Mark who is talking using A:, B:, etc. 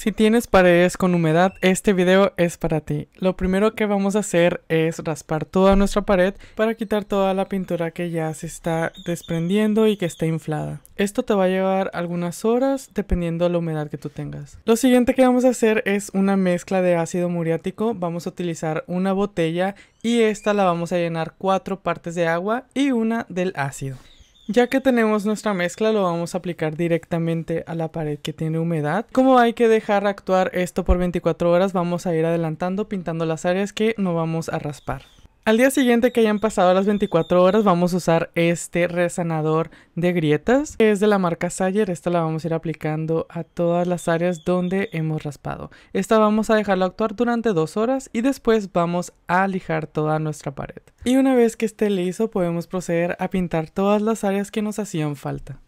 A: Si tienes paredes con humedad, este video es para ti. Lo primero que vamos a hacer es raspar toda nuestra pared para quitar toda la pintura que ya se está desprendiendo y que está inflada. Esto te va a llevar algunas horas dependiendo de la humedad que tú tengas. Lo siguiente que vamos a hacer es una mezcla de ácido muriático. Vamos a utilizar una botella y esta la vamos a llenar cuatro partes de agua y una del ácido. Ya que tenemos nuestra mezcla lo vamos a aplicar directamente a la pared que tiene humedad. Como hay que dejar actuar esto por 24 horas vamos a ir adelantando pintando las áreas que no vamos a raspar. Al día siguiente que hayan pasado las 24 horas vamos a usar este resanador de grietas que es de la marca Sayer. Esta la vamos a ir aplicando a todas las áreas donde hemos raspado. Esta vamos a dejarla actuar durante dos horas y después vamos a lijar toda nuestra pared. Y una vez que esté liso podemos proceder a pintar todas las áreas que nos hacían falta.